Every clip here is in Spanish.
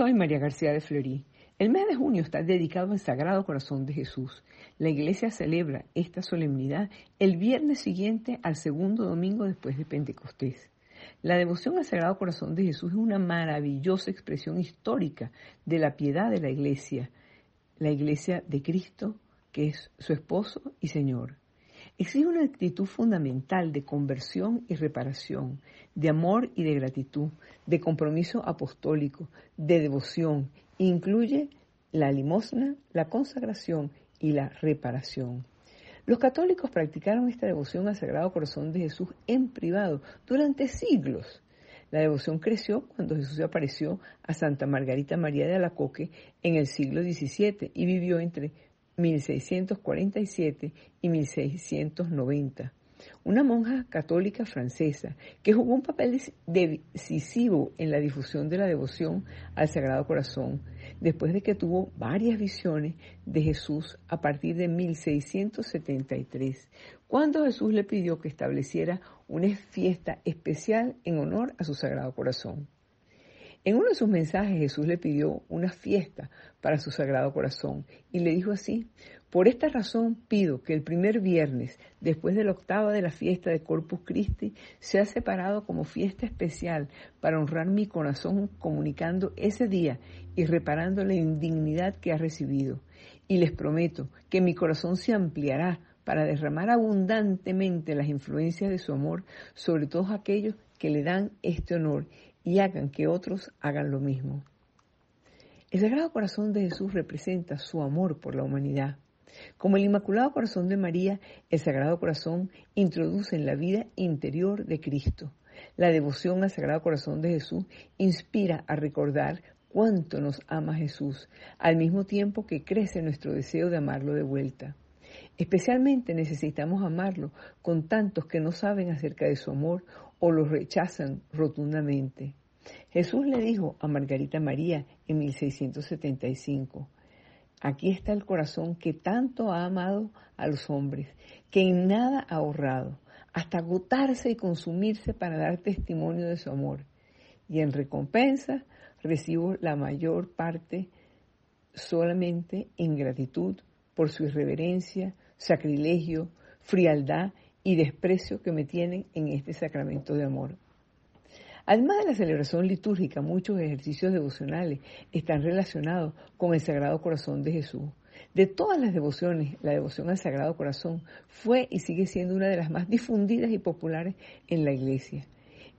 Soy María García de Florí. El mes de junio está dedicado al Sagrado Corazón de Jesús. La iglesia celebra esta solemnidad el viernes siguiente al segundo domingo después de Pentecostés. La devoción al Sagrado Corazón de Jesús es una maravillosa expresión histórica de la piedad de la iglesia, la iglesia de Cristo, que es su esposo y Señor. Exige una actitud fundamental de conversión y reparación, de amor y de gratitud, de compromiso apostólico, de devoción. Incluye la limosna, la consagración y la reparación. Los católicos practicaron esta devoción al Sagrado Corazón de Jesús en privado durante siglos. La devoción creció cuando Jesús apareció a Santa Margarita María de Alacoque en el siglo XVII y vivió entre 1647 y 1690. Una monja católica francesa que jugó un papel decisivo en la difusión de la devoción al Sagrado Corazón, después de que tuvo varias visiones de Jesús a partir de 1673, cuando Jesús le pidió que estableciera una fiesta especial en honor a su Sagrado Corazón. En uno de sus mensajes Jesús le pidió una fiesta para su sagrado corazón y le dijo así, por esta razón pido que el primer viernes, después de la octava de la fiesta de Corpus Christi, sea separado como fiesta especial para honrar mi corazón comunicando ese día y reparando la indignidad que ha recibido. Y les prometo que mi corazón se ampliará para derramar abundantemente las influencias de su amor sobre todos aquellos que le dan este honor y hagan que otros hagan lo mismo. El Sagrado Corazón de Jesús representa su amor por la humanidad. Como el Inmaculado Corazón de María, el Sagrado Corazón introduce en la vida interior de Cristo. La devoción al Sagrado Corazón de Jesús inspira a recordar cuánto nos ama Jesús, al mismo tiempo que crece nuestro deseo de amarlo de vuelta. Especialmente necesitamos amarlo con tantos que no saben acerca de su amor o lo rechazan rotundamente. Jesús le dijo a Margarita María en 1675, Aquí está el corazón que tanto ha amado a los hombres, que en nada ha ahorrado, hasta agotarse y consumirse para dar testimonio de su amor. Y en recompensa recibo la mayor parte solamente en gratitud por su irreverencia, sacrilegio, frialdad y desprecio que me tienen en este sacramento de amor. Además de la celebración litúrgica, muchos ejercicios devocionales están relacionados con el Sagrado Corazón de Jesús. De todas las devociones, la devoción al Sagrado Corazón fue y sigue siendo una de las más difundidas y populares en la Iglesia.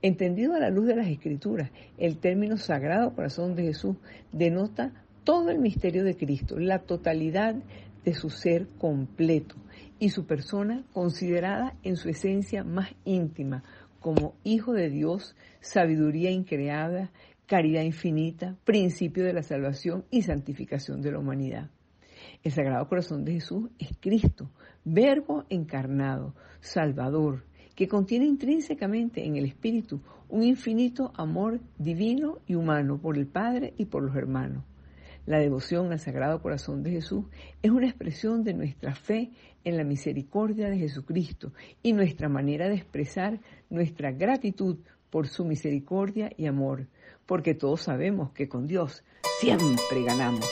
Entendido a la luz de las Escrituras, el término Sagrado Corazón de Jesús denota todo el misterio de Cristo, la totalidad de su ser completo y su persona considerada en su esencia más íntima como Hijo de Dios, sabiduría increada, caridad infinita, principio de la salvación y santificación de la humanidad. El Sagrado Corazón de Jesús es Cristo, verbo encarnado, salvador, que contiene intrínsecamente en el Espíritu un infinito amor divino y humano por el Padre y por los hermanos. La devoción al Sagrado Corazón de Jesús es una expresión de nuestra fe en la misericordia de Jesucristo y nuestra manera de expresar nuestra gratitud por su misericordia y amor, porque todos sabemos que con Dios siempre ganamos.